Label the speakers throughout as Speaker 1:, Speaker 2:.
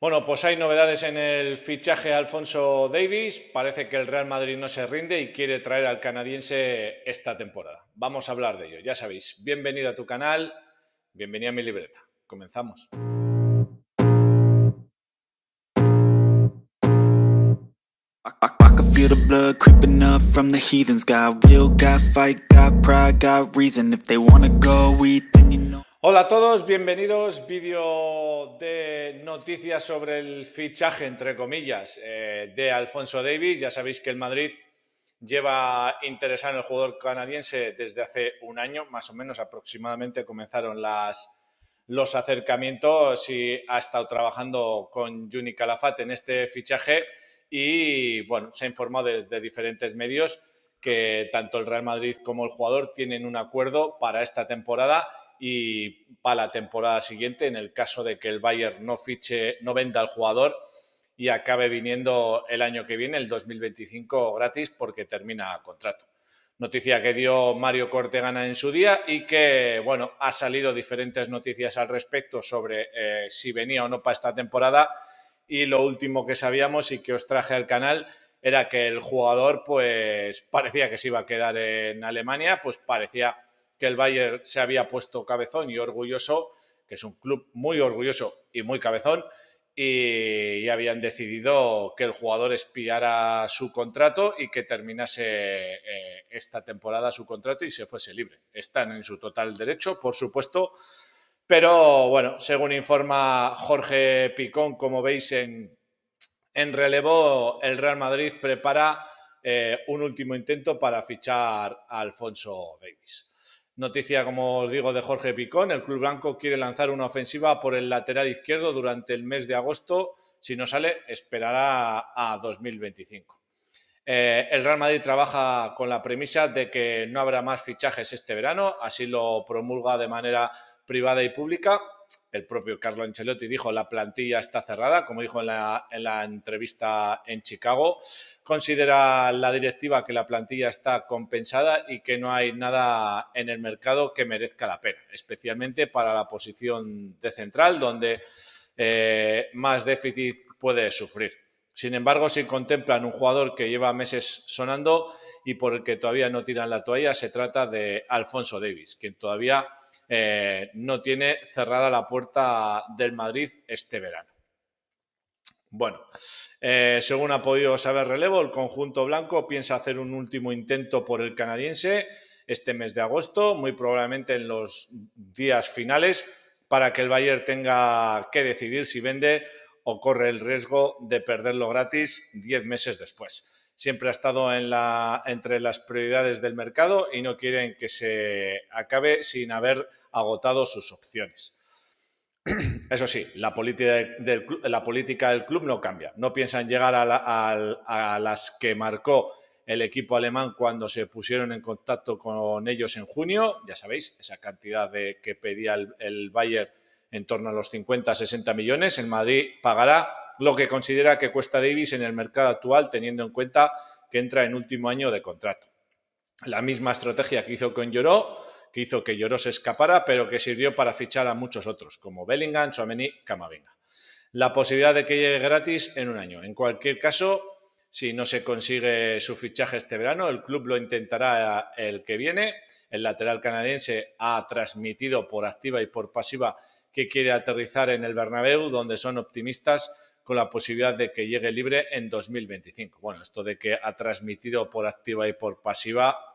Speaker 1: Bueno, pues hay novedades en el fichaje Alfonso Davis. Parece que el Real Madrid no se rinde y quiere traer al canadiense esta temporada. Vamos a hablar de ello, ya sabéis. Bienvenido a tu canal, bienvenido a mi libreta. Comenzamos. Hola a todos, bienvenidos. Vídeo de noticias sobre el fichaje, entre comillas, eh, de Alfonso Davis. Ya sabéis que el Madrid lleva interesado en el jugador canadiense desde hace un año, más o menos aproximadamente comenzaron los acercamientos y ha estado trabajando con Juni Calafat en este fichaje y bueno, se ha informado de diferentes medios que tanto el Real Madrid como el jugador tienen un acuerdo para esta temporada y para la temporada siguiente, en el caso de que el Bayern no fiche, no venda al jugador y acabe viniendo el año que viene, el 2025, gratis porque termina contrato. Noticia que dio Mario Cortegana en su día y que, bueno, ha salido diferentes noticias al respecto sobre eh, si venía o no para esta temporada. Y lo último que sabíamos y que os traje al canal era que el jugador, pues, parecía que se iba a quedar en Alemania, pues parecía que el Bayern se había puesto cabezón y orgulloso, que es un club muy orgulloso y muy cabezón, y, habían decidido que el jugador espiara su contrato y que terminase eh, esta temporada su contrato y se fuese libre. Están en su total derecho, por supuesto. Pero bueno, según informa Jorge Picón, como veis en, en relevo, el Real Madrid prepara eh, un último intento para fichar a Alfonso Davis. Noticia, como os digo, de Jorge Picón. El Club Blanco quiere lanzar una ofensiva por el lateral izquierdo durante el mes de agosto. Si no sale, esperará a 2025. Eh, el Real Madrid trabaja con la premisa de que no habrá más fichajes este verano, así lo promulga de manera privada y pública. El propio Carlo Ancelotti dijo la plantilla está cerrada, como dijo en la, entrevista en Chicago. Considera la directiva que la plantilla está compensada y que no hay nada en el mercado que merezca la pena, especialmente para la posición de central, donde eh, más déficit puede sufrir. Sin embargo, si contemplan un jugador que lleva meses sonando y por el que todavía no tiran la toalla, se trata de Alfonso Davis, quien todavía eh, no tiene cerrada la puerta del Madrid este verano. Bueno, eh, según ha podido saber relevo, el conjunto blanco piensa hacer un último intento por el canadiense este mes de agosto, muy probablemente en los días finales, para que el Bayern tenga que decidir si vende o corre el riesgo de perderlo gratis diez meses después. Siempre ha estado entre las prioridades del mercado y no quieren que se acabe sin haber agotado sus opciones. Eso sí, la política del, club no cambia. No piensan llegar a, las que marcó el equipo alemán cuando se pusieron en contacto con ellos en junio. Ya sabéis, esa cantidad de, que pedía el, Bayern en torno a los 50-60 millones. El Madrid pagará lo que considera que cuesta Davis en el mercado actual, teniendo en cuenta que entra en último año de contrato. La misma estrategia que hizo con Lloró que hizo que Lloró se escapara, pero que sirvió para fichar a muchos otros, como Bellingham, Suameni, Camavinga. La posibilidad de que llegue gratis en un año. En cualquier caso, si no se consigue su fichaje este verano, el club lo intentará el que viene. El lateral canadiense ha transmitido por activa y por pasiva que quiere aterrizar en el Bernabéu, donde son optimistas con la posibilidad de que llegue libre en 2025. Bueno, esto de que ha transmitido por activa y por pasiva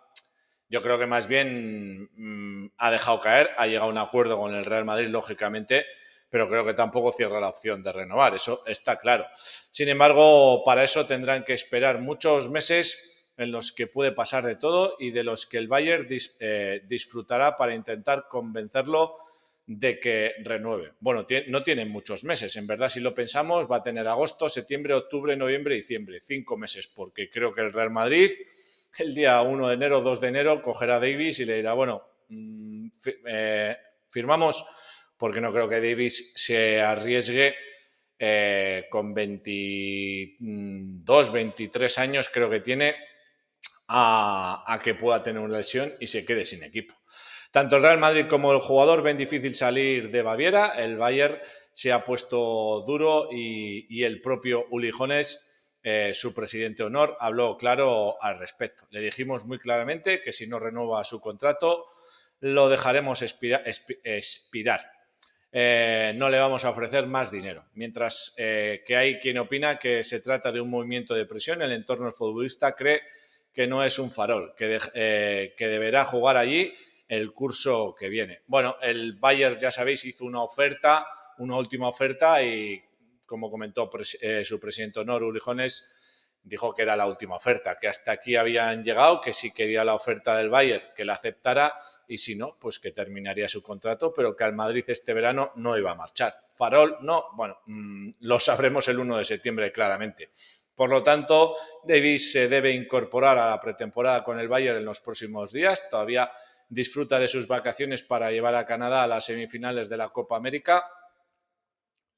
Speaker 1: yo creo que más bien mm, ha dejado caer, ha llegado a un acuerdo con el Real Madrid, lógicamente, pero creo que tampoco cierra la opción de renovar, eso está claro. Sin embargo, para eso tendrán que esperar muchos meses en los que puede pasar de todo y de los que el Bayern eh, disfrutará para intentar convencerlo de que renueve. Bueno, no tienen muchos meses, en verdad, si lo pensamos, va a tener agosto, septiembre, octubre, noviembre, diciembre, cinco meses, porque creo que el Real Madrid el día 1 de enero, 2 de enero, cogerá a Davis y le dirá, bueno, mm, eh, firmamos, porque no creo que Davis se arriesgue eh, con 22, 23 años, creo que tiene, a, que pueda tener una lesión y se quede sin equipo. Tanto el Real Madrid como el jugador ven difícil salir de Baviera, el Bayern se ha puesto duro y, y el propio Ulijones eh, su presidente Honor habló claro al respecto. Le dijimos muy claramente que si no renueva su contrato, lo dejaremos expirar. Eh, no le vamos a ofrecer más dinero. Mientras eh, que hay quien opina que se trata de un movimiento de presión, el entorno del futbolista cree que no es un farol, que, que, deberá jugar allí el curso que viene. Bueno, el Bayern, ya sabéis, hizo una oferta, una última oferta y como comentó eh, su presidente Honor Ulijones, dijo que era la última oferta, que hasta aquí habían llegado, que si quería la oferta del Bayern, que la aceptara y si no, pues que terminaría su contrato, pero que al Madrid este verano no iba a marchar. Farol, no, bueno, mm, lo sabremos el 1 de septiembre claramente. Por lo tanto, Davis se debe incorporar a la pretemporada con el Bayern en los próximos días. Todavía disfruta de sus vacaciones para llevar a Canadá a las semifinales de la Copa América.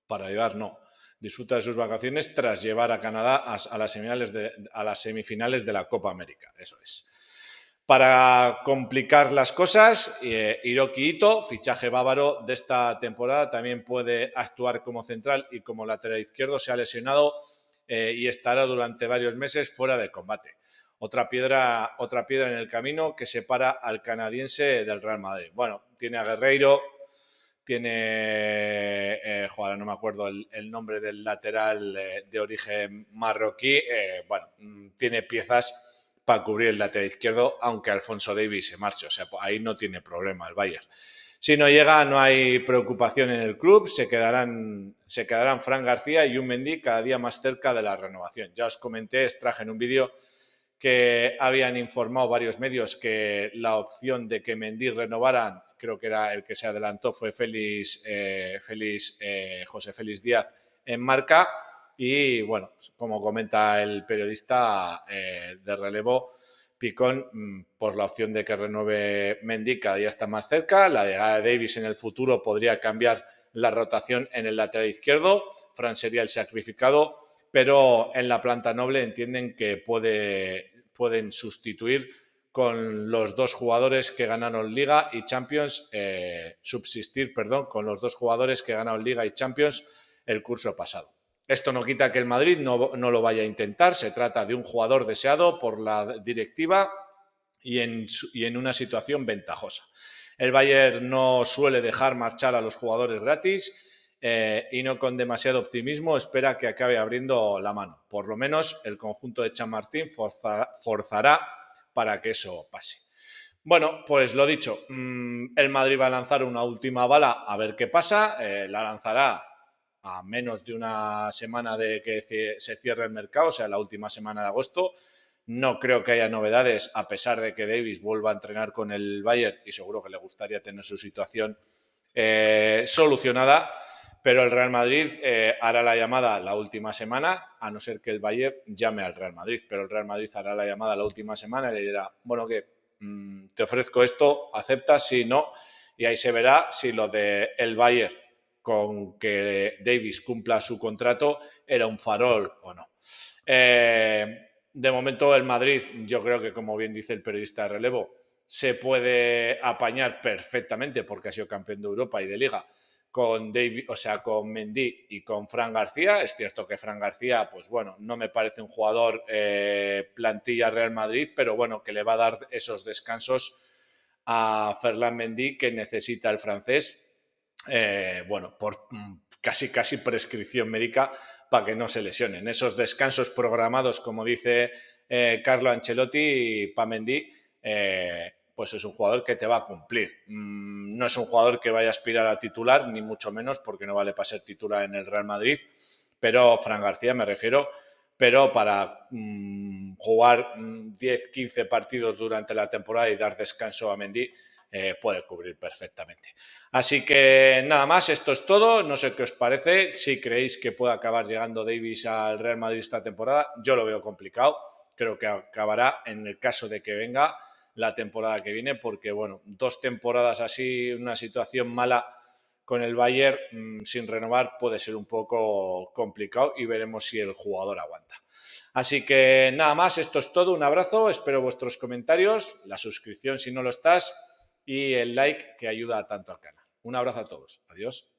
Speaker 1: Para llevar, no, disfruta de sus vacaciones tras llevar a Canadá a, las, semifinales de, las semifinales de la Copa América. Eso es. Para complicar las cosas, eh, Hiroki Ito, fichaje bávaro de esta temporada, también puede actuar como central y como lateral izquierdo. Se ha lesionado eh, y estará durante varios meses fuera de combate. Otra piedra, otra piedra en el camino que separa al canadiense del Real Madrid. Bueno, tiene a Guerreiro, tiene, eh, no me acuerdo el, nombre del lateral eh, de origen marroquí, eh, bueno, mm, tiene piezas para cubrir el lateral izquierdo, aunque Alfonso Davis se marche, o sea, pues ahí no tiene problema el Bayern. Si no llega, no hay preocupación en el club, se quedarán, se quedarán Fran García y un Mendy cada día más cerca de la renovación. Ya os comenté, extraje en un vídeo que habían informado varios medios que la opción de que Mendy renovaran creo que era el que se adelantó, fue Félix, eh, eh, José Félix Díaz en marca. Y bueno, pues, como comenta el periodista eh, de relevo, Picón, mm, por pues la opción de que renueve Mendica, ya está más cerca. La de Davis en el futuro podría cambiar la rotación en el lateral izquierdo. Fran sería el sacrificado, pero en la planta noble entienden que puede, pueden sustituir con los dos jugadores que ganaron Liga y Champions, eh, subsistir, perdón, con los dos jugadores que Liga y Champions el curso pasado. Esto no quita que el Madrid no, lo vaya a intentar, se trata de un jugador deseado por la directiva y en, una situación ventajosa. El Bayern no suele dejar marchar a los jugadores gratis eh, y no con demasiado optimismo espera que acabe abriendo la mano. Por lo menos el conjunto de Chamartín forzará para que eso pase. Bueno, pues lo dicho, mm, el Madrid va a lanzar una última bala a ver qué pasa, eh, la lanzará a menos de una semana de que se cierre el mercado, o sea, la última semana de agosto. No creo que haya novedades, a pesar de que Davis vuelva a entrenar con el Bayern y seguro que le gustaría tener su situación eh, solucionada. Pero el Real Madrid eh, hará la llamada la última semana, a no ser que el Bayern llame al Real Madrid. Pero el Real Madrid hará la llamada la última semana y le dirá, bueno, que mm, te ofrezco esto, aceptas, si no. Y ahí se verá si lo de el Bayern con que Davis cumpla su contrato era un farol o no. Eh, de momento el Madrid, yo creo que como bien dice el periodista de relevo, se puede apañar perfectamente porque ha sido campeón de Europa y de liga con David, o sea, con Mendy y con Fran García. Es cierto que Fran García, pues bueno, no me parece un jugador eh, plantilla Real Madrid, pero bueno, que le va a dar esos descansos a Ferland Mendy que necesita el francés, eh, bueno, por mm, casi casi prescripción médica para que no se lesionen. Esos descansos programados, como dice eh, Carlo Ancelotti, para Mendy pues es un jugador que te va a cumplir. Mm, no es un jugador que vaya a aspirar a titular, ni mucho menos, porque no vale para ser titular en el Real Madrid, pero Fran García me refiero, pero para mm, jugar 10, mm, 15 partidos durante la temporada y dar descanso a Mendy, eh, puede cubrir perfectamente. Así que nada más, esto es todo. No sé qué os parece. Si creéis que puede acabar llegando Davis al Real Madrid esta temporada, yo lo veo complicado. Creo que acabará en el caso de que venga la temporada que viene, porque bueno, dos temporadas así, una situación mala con el Bayern mm, sin renovar puede ser un poco complicado y veremos si el jugador aguanta. Así que nada más, esto es todo, un abrazo, espero vuestros comentarios, la suscripción si no lo estás y el like que ayuda tanto al canal. Un abrazo a todos, adiós.